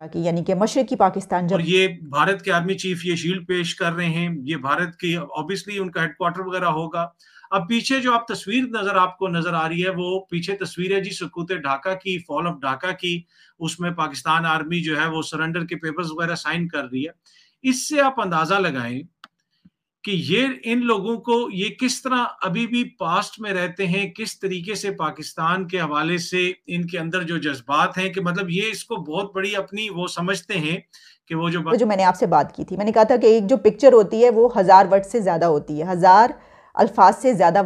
ताकि यानी कि मशरकी पाकिस्तान जब और ये भारत के आर्मी चीफ ये शील्ड पेश कर रहे हैं ये भारत की ऑब्वियसली उनका हेडक्वार्टर वगैरह होगा अब पीछे जो आप तस्वीर नजर आपको नजर आ रही है वो पीछे तस्वीर है जी सुकूत ढाका की फॉल ऑफ ढाका की उसमें पाकिस्तान आर्मी जो है वो सरेंडर के पेपर्स वगैरह साइन कर रही है इससे आप अंदाजा लगाएं कि ये इन लोगों को ये किस तरह अभी भी पास्ट में रहते हैं किस तरीके से पाकिस्तान के हवाले से इनके अंदर जो जज्बात हैं कि मतलब ये इसको बहुत बड़ी अपनी वो समझते हैं कि वो जो वो जो मैंने आपसे बात की थी मैंने कहा था कि एक जो पिक्चर होती है वो हज़ार वर्ड से ज़्यादा होती है हज़ार अल्फाज से ज़्यादा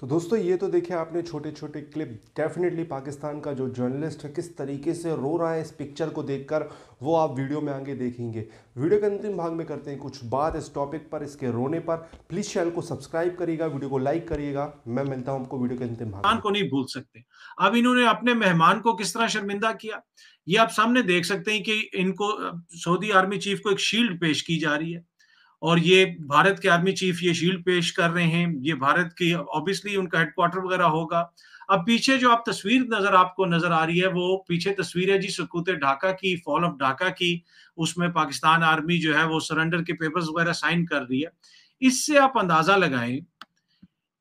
तो दोस्तों ये तो देखिए आपने छोटे छोटे क्लिप डेफिनेटली पाकिस्तान का जो जर्नलिस्ट है किस तरीके से रो रहा है इस पिक्चर को देखकर वो आप वीडियो में आगे देखेंगे वीडियो के अंतिम भाग में करते हैं कुछ बात इस टॉपिक पर इसके रोने पर प्लीज चैनल को सब्सक्राइब करिएगा वीडियो को लाइक करिएगा मैं मिलता हूं आपको वीडियो के अंतिम भाग को नहीं भूल सकते अब इन्होंने अपने मेहमान को किस तरह शर्मिंदा किया ये आप सामने देख सकते हैं कि इनको सऊदी आर्मी चीफ को एक शील्ड पेश की जा रही है और ये भारत के आर्मी चीफ ये शील्ड पेश कर रहे हैं ये भारत की ऑब्वियसली उनका हेडक्वार्टर वगैरह होगा अब पीछे जो आप तस्वीर नजर आपको नजर आ रही है वो पीछे तस्वीर है जी सकूत ढाका की फॉल ऑफ ढाका की उसमें पाकिस्तान आर्मी जो है वो सरेंडर के पेपर्स वगैरह साइन कर रही है इससे आप अंदाजा लगाएं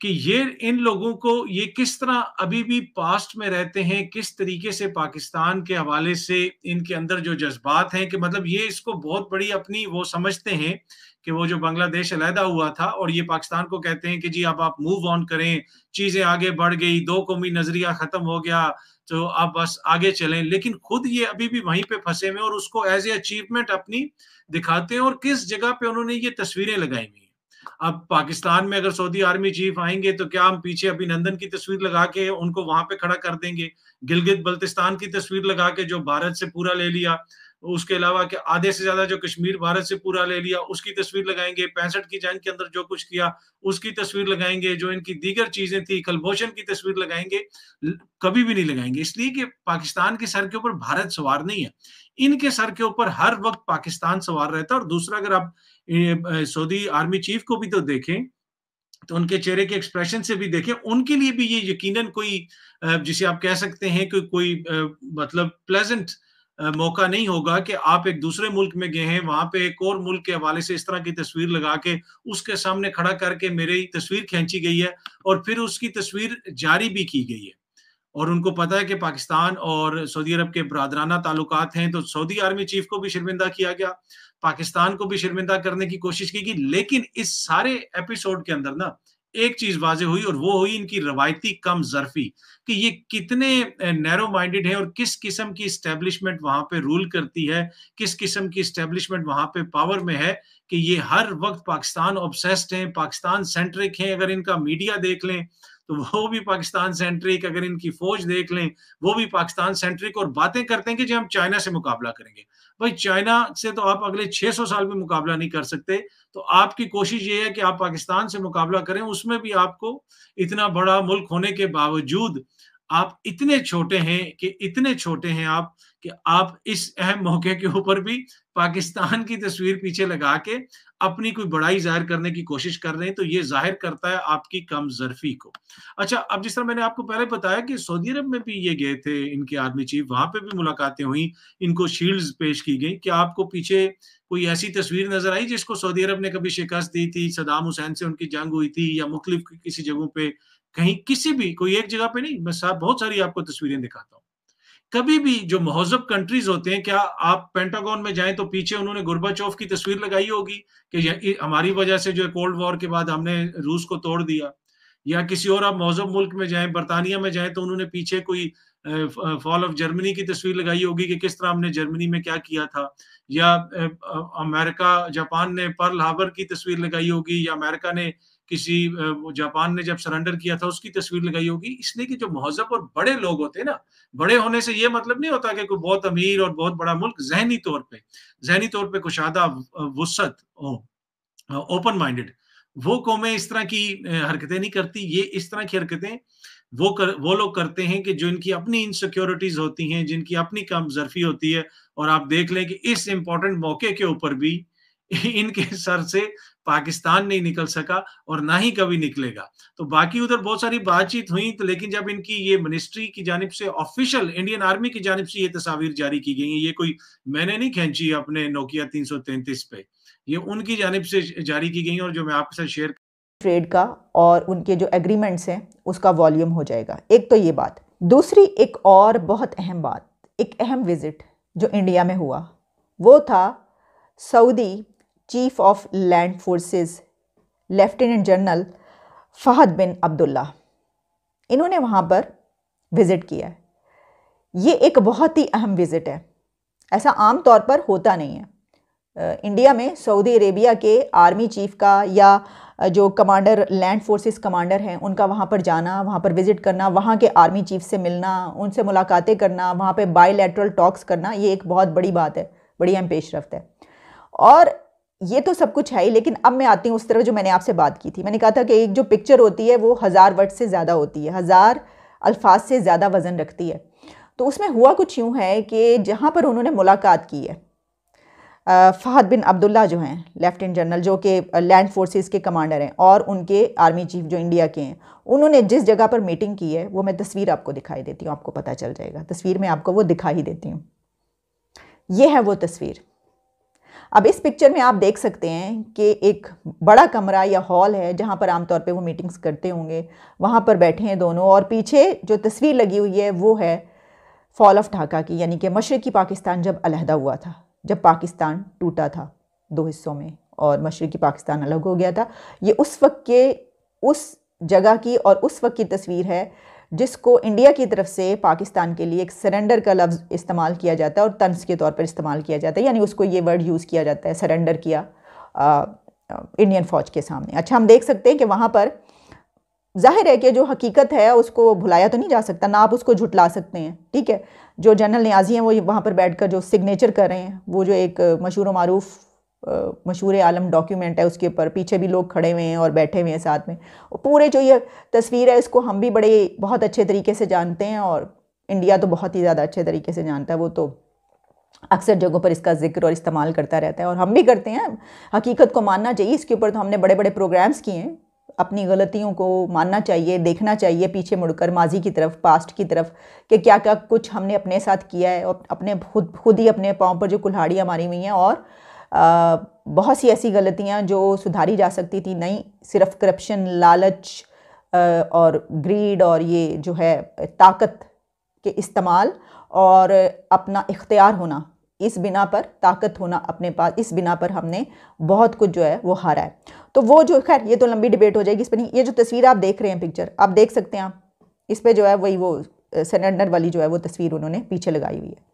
कि ये इन लोगों को ये किस तरह अभी भी पास्ट में रहते हैं किस तरीके से पाकिस्तान के हवाले से इनके अंदर जो जज्बात हैं कि मतलब ये इसको बहुत बड़ी अपनी वो समझते हैं कि वो जो बांग्लादेश अलहदा हुआ था और ये पाकिस्तान को कहते हैं कि जी अब आप मूव ऑन करें चीज़ें आगे बढ़ गई दो कौमी नज़रिया ख़त्म हो गया तो आप बस आगे चलें लेकिन खुद ये अभी भी वहीं पे फंसे हुए और उसको एज ए अचीवमेंट अपनी दिखाते हैं और किस जगह पे उन्होंने ये तस्वीरें लगाई हुई अब पाकिस्तान में अगर सऊदी आर्मी चीफ आएंगे तो क्या हम पीछे अभिनंदन की तस्वीर लगा के उनको वहां पे खड़ा कर देंगे गिलगित बल्तिस्तान की तस्वीर लगा के जो भारत से पूरा ले लिया उसके अलावा के आधे से ज्यादा जो कश्मीर भारत से पूरा ले लिया उसकी तस्वीर लगाएंगे पैंसठ की जंग के अंदर जो कुछ किया उसकी तस्वीर लगाएंगे जो इनकी दीगर चीजें थी कलभूषण की तस्वीर लगाएंगे कभी भी नहीं लगाएंगे इसलिए कि पाकिस्तान के सर के ऊपर भारत सवार नहीं है इनके सर के ऊपर हर वक्त पाकिस्तान सवार रहता है और दूसरा अगर आप सऊदी आर्मी चीफ को भी तो देखें तो उनके चेहरे के एक्सप्रेशन से भी देखें उनके लिए भी ये यकीनन कोई जिसे आप कह सकते हैं कि कोई मतलब प्लेजेंट मौका नहीं होगा कि आप एक दूसरे मुल्क में गए हैं वहां पे एक और मुल्क के हवाले से इस तरह की तस्वीर लगा के उसके सामने खड़ा करके मेरी तस्वीर खींची गई है और फिर उसकी तस्वीर जारी भी की गई है और उनको पता है कि पाकिस्तान और सऊदी अरब के बरदराना ताल्लुकात हैं तो सऊदी आर्मी चीफ को भी शर्मिंदा किया गया पाकिस्तान को भी शर्मिंदा करने की कोशिश की गई लेकिन इस सारे एपिसोड के अंदर ना एक चीज वाजे हुई और वो हुई इनकी रवायती कम जरफी कि ये कितने नैरो माइंडेड हैं और किस किस्म की स्टेब्लिशमेंट वहां पे रूल करती है किस किस्म की स्टेब्लिशमेंट वहां पे पावर में है कि ये हर वक्त पाकिस्तान ऑब्सेस्ड हैं पाकिस्तान सेंट्रिक हैं अगर इनका मीडिया देख लें तो वो भी पाकिस्तान सेंट्रिक अगर इनकी फौज देख लें वो भी पाकिस्तान सेंट्रिक और बातें करते हैं कि जी हम चाइना से मुकाबला करेंगे भाई चाइना से तो आप अगले 600 साल में मुकाबला नहीं कर सकते तो आपकी कोशिश ये है कि आप पाकिस्तान से मुकाबला करें उसमें भी आपको इतना बड़ा मुल्क होने के बावजूद आप इतने छोटे हैं कि इतने छोटे हैं आप कि आप इस अहम मौके के ऊपर भी पाकिस्तान की तस्वीर पीछे लगा के अपनी कोई बड़ाई जाहिर करने की कोशिश कर रहे हैं तो ये जाहिर करता है आपकी कम जरफी को अच्छा अब जिस तरह मैंने आपको पहले बताया कि सऊदी अरब में भी ये गए थे इनके आर्मी चीफ वहां पे भी मुलाकातें हुई इनको शील्ड्स पेश की गई कि आपको पीछे कोई ऐसी तस्वीर नजर आई जिसको सऊदी अरब ने कभी शिकस्त दी थी सदाम हुसैन से उनकी जंग हुई थी या मुख्तलिफ किसी जगहों पर कहीं किसी भी कोई एक जगह पे नहीं मैं साहब बहुत सारी आपको तस्वीरें दिखाता हूँ कभी भी जो महजब कंट्रीज होते हैं क्या आप पेंटागॉन में जाएं तो पीछे उन्होंने गुर्बाचौफ की तस्वीर लगाई होगी कि हमारी वजह से जो है कोल्ड वॉर के बाद हमने रूस को तोड़ दिया या किसी और आप महजब मुल्क में जाएं बरतानिया में जाएं तो उन्होंने पीछे कोई फॉल ऑफ जर्मनी की तस्वीर लगाई होगी कि किस तरह हमने जर्मनी में क्या किया था या अमेरिका जापान ने पर्ल हार्बर की तस्वीर लगाई होगी या अमेरिका ने किसी जापान ने जब सरेंडर किया था उसकी तस्वीर लगाई होगी इसलिए कि जो महजब और बड़े लोग होते हैं ना बड़े होने से ये मतलब नहीं होता कि कोई बहुत अमीर और बहुत बड़ा मुल्क जहनी तौर पर जहनी तौर पर कुशादा वसत ओपन माइंडेड वो कौमें इस तरह की हरकतें नहीं करती ये इस तरह की हरकतें वो कर वो लोग करते हैं कि जो इनकी अपनी इनसिक्योरिटीज होती हैं जिनकी अपनी कम जरफी होती है और आप देख लें कि इस इंपॉर्टेंट मौके के ऊपर भी इनके सर से पाकिस्तान नहीं निकल सका और ना ही कभी निकलेगा तो बाकी उधर बहुत सारी बातचीत हुई तो लेकिन जब इनकी ये मिनिस्ट्री की जानब से ऑफिशियल इंडियन आर्मी की जानब से ये तस्वीर जारी की गई है ये कोई मैंने नहीं खेची अपने नोकिया तीन सौ तैंतीस पे ये उनकी जानब से जारी की गई और जो मैं आपके साथ शेयर ट्रेड का और उनके जो एग्रीमेंट्स हैं उसका वॉल्यूम हो जाएगा एक तो ये बात दूसरी एक और बहुत अहम बात एक अहम विज़िट जो इंडिया में हुआ वो था Saudi chief of land forces lieutenant general Fahad bin Abdullah इन्होंने वहाँ पर विज़िट किया है ये एक बहुत ही अहम विज़िट है ऐसा आम तौर पर होता नहीं है इंडिया में सऊदी अरेबिया के आर्मी चीफ का या जो कमांडर लैंड फोर्सेस कमांडर हैं उनका वहाँ पर जाना वहाँ पर विज़िट करना वहाँ के आर्मी चीफ से मिलना उनसे मुलाकातें करना वहाँ पे बायलैटरल टॉक्स करना ये एक बहुत बड़ी बात है बड़ी अहम पेशरफ है और ये तो सब कुछ है ही लेकिन अब मैं आती हूँ उस तरफ जो मैंने आपसे बात की थी मैंने कहा था कि एक जो पिक्चर होती है वो हज़ार वर्ड से ज़्यादा होती है हज़ार अल्फाज से ज़्यादा वज़न रखती है तो उसमें हुआ कुछ यूँ है कि जहाँ पर उन्होंने मुलाकात की है फ़हद बिन अब्दुल्ला जो हैं लेफ्टिनेंट जनरल जो कि लैंड फोर्सेस के कमांडर हैं और उनके आर्मी चीफ जो इंडिया के हैं उन्होंने जिस जगह पर मीटिंग की है वो मैं तस्वीर आपको दिखाई देती हूँ आपको पता चल जाएगा तस्वीर में आपको वो दिखाई देती हूँ ये है वो तस्वीर अब इस पिक्चर में आप देख सकते हैं कि एक बड़ा कमरा या हॉल है जहाँ पर आमतौर पे वो मीटिंग्स करते होंगे वहाँ पर बैठे हैं दोनों और पीछे जो तस्वीर लगी हुई है वो है फॉल ऑफ ढाका की यानी कि मशरक़ी पाकिस्तान जब अलहदा हुआ था जब पाकिस्तान टूटा था दो हिस्सों में और मशरक़ी पाकिस्तान अलग हो गया था ये उस वक्त के उस जगह की और उस वक्त की तस्वीर है जिसको इंडिया की तरफ से पाकिस्तान के लिए एक सरेंडर का लफ्ज़ इस्तेमाल किया जाता है और तंस के तौर पर इस्तेमाल किया जाता है यानी उसको ये वर्ड यूज़ किया जाता है सरेंडर किया आ, इंडियन फ़ौज के सामने अच्छा हम देख सकते हैं कि वहाँ पर जाहिर है कि जो हकीकत है उसको भुलाया तो नहीं जा सकता ना आप उसको झुटला सकते हैं ठीक है जो जनरल न्याजी हैं वो वहाँ पर बैठ कर जो सिग्नेचर कर रहे हैं वो जो एक मशहूर मरूफ़ मशहूर आलम डॉक्यूमेंट है उसके ऊपर पीछे भी लोग खड़े हुए हैं और बैठे हुए हैं साथ में पूरे जो ये तस्वीर है इसको हम भी बड़े बहुत अच्छे तरीके से जानते हैं और इंडिया तो बहुत ही ज़्यादा अच्छे तरीके से जानता है वो तो अक्सर जगहों पर इसका जिक्र और इस्तेमाल करता रहता है और हम भी करते हैं हकीकत को मानना चाहिए इसके ऊपर तो हमने बड़े बड़े प्रोग्राम्स किए हैं अपनी गलतियों को मानना चाहिए देखना चाहिए पीछे मुड़कर माजी की तरफ पास्ट की तरफ कि क्या क्या कुछ हमने अपने साथ किया है अपने खुद खुद ही अपने पाँव पर जो कुल्हाड़ियाँ मारी हुई हैं और बहुत सी ऐसी गलतियाँ जो सुधारी जा सकती थी नहीं सिर्फ करप्शन लालच और ग्रीड और ये जो है ताकत के इस्तेमाल और अपना इख्तियार होना इस बिना पर ताकत होना अपने पास इस बिना पर हमने बहुत कुछ जो है वो हारा है तो वो जो खैर ये तो लंबी डिबेट हो जाएगी इस पर नहीं ये जो तस्वीर आप देख रहे हैं पिक्चर आप देख सकते हैं आप इस पर जो है वही वो सेनेडर वाली जो है वो तस्वीर उन्होंने पीछे लगाई हुई है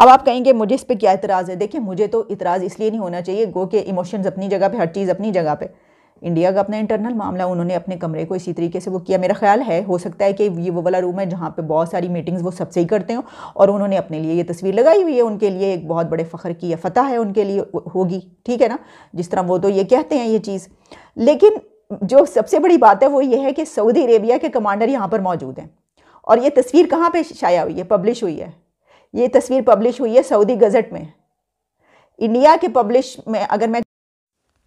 अब आप कहेंगे मुझे इस पर क्या इतराज़ है देखिए मुझे तो इतराज़ इसलिए नहीं होना चाहिए गो के इमोशंस अपनी जगह पे हर चीज़ अपनी जगह पे इंडिया का अपना इंटरनल मामला उन्होंने अपने कमरे को इसी तरीके से वो किया मेरा ख्याल है हो सकता है कि ये वो वाला रूम है जहाँ पे बहुत सारी मीटिंग्स वो सबसे ही करते हो और उन्होंने अपने लिए ये तस्वीर लगाई हुई है उनके लिए एक बहुत बड़े फ़खर की या फतह है उनके लिए होगी ठीक है ना जिस तरह वो तो ये कहते हैं ये चीज़ लेकिन जो सबसे बड़ी बात है वो ये है कि सऊदी अरेबिया के कमांडर यहाँ पर मौजूद हैं और ये तस्वीर कहाँ पर शाया हुई है पब्लिश हुई है ये तस्वीर पब्लिश हुई है सऊदी गज़ट में इंडिया के पब्लिश में अगर मैं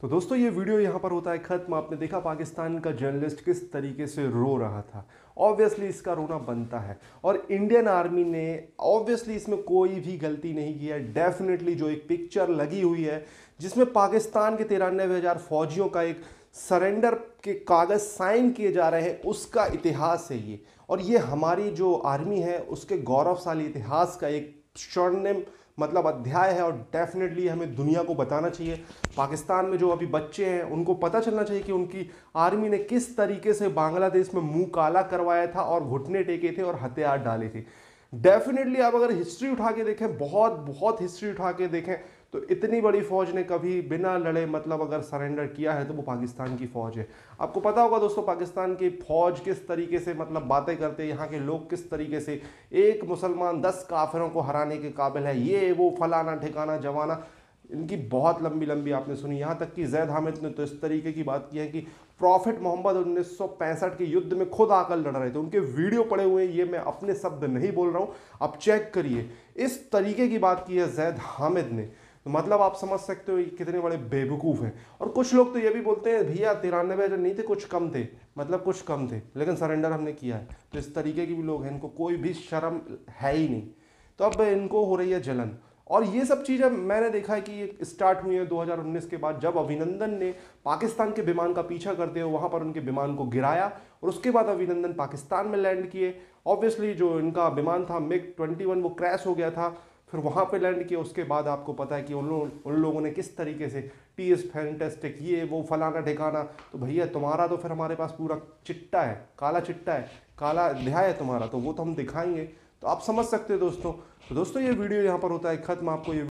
तो दोस्तों ये वीडियो यहाँ पर होता है ख़त्म आपने देखा पाकिस्तान का जर्नलिस्ट किस तरीके से रो रहा था ऑब्वियसली इसका रोना बनता है और इंडियन आर्मी ने ऑब्वियसली इसमें कोई भी गलती नहीं की है डेफिनेटली जो एक पिक्चर लगी हुई है जिसमें पाकिस्तान के तिरानवे हज़ार फौजियों का एक सरेंडर के कागज़ साइन किए जा रहे हैं उसका इतिहास है ये और ये हमारी जो आर्मी है उसके गौरवशाली इतिहास का एक स्वर्णिम मतलब अध्याय है और डेफिनेटली हमें दुनिया को बताना चाहिए पाकिस्तान में जो अभी बच्चे हैं उनको पता चलना चाहिए कि उनकी आर्मी ने किस तरीके से बांग्लादेश में मुंह काला करवाया था और घुटने टेके थे और हथियार डाले थे डेफिनेटली आप अगर हिस्ट्री उठा के देखें बहुत बहुत हिस्ट्री उठा के देखें तो इतनी बड़ी फ़ौज ने कभी बिना लड़े मतलब अगर सरेंडर किया है तो वो पाकिस्तान की फ़ौज है आपको पता होगा दोस्तों पाकिस्तान की फ़ौज किस तरीके से मतलब बातें करते हैं यहाँ के लोग किस तरीके से एक मुसलमान दस काफिरों को हराने के काबिल है ये वो फलाना ठिकाना जवाना इनकी बहुत लंबी लंबी आपने सुनी यहाँ तक कि जैद हामिद ने तो इस तरीके की बात की है कि प्रॉफिट मोहम्मद उन्नीस के युद्ध में खुद आकर लड़ रहे थे उनके वीडियो पड़े हुए हैं ये मैं अपने शब्द नहीं बोल रहा हूँ आप चेक करिए इस तरीके की बात की है जैद हामिद ने तो मतलब आप समझ सकते हो कितने बड़े बेवकूफ़ हैं और कुछ लोग तो ये भी बोलते हैं भैया तिरानवे हज़ार नहीं थे कुछ कम थे मतलब कुछ कम थे लेकिन सरेंडर हमने किया है तो इस तरीके के भी लोग हैं इनको कोई भी शर्म है ही नहीं तो अब इनको हो रही है जलन और ये सब चीज़ें मैंने देखा है कि ये स्टार्ट हुई है 2019 के बाद जब अभिनंदन ने पाकिस्तान के विमान का पीछा करते हुए वहाँ पर उनके विमान को गिराया और उसके बाद अभिनंदन पाकिस्तान में लैंड किए ऑब्वियसली जो इनका विमान था मिग 21 वो क्रैश हो गया था फिर वहाँ पे लैंड किया उसके बाद आपको पता है कि उन लोग उन लोगों ने किस तरीके से टी एस फैंटेस्टिक ये वो फलाना ठिकाना तो भैया तुम्हारा तो फिर हमारे पास पूरा चिट्टा है काला चिट्टा है काला अध्याय है तुम्हारा तो वो तो हम दिखाएंगे तो आप समझ सकते हैं दोस्तों तो दोस्तों ये वीडियो यहाँ पर होता है ख़त्म आपको ये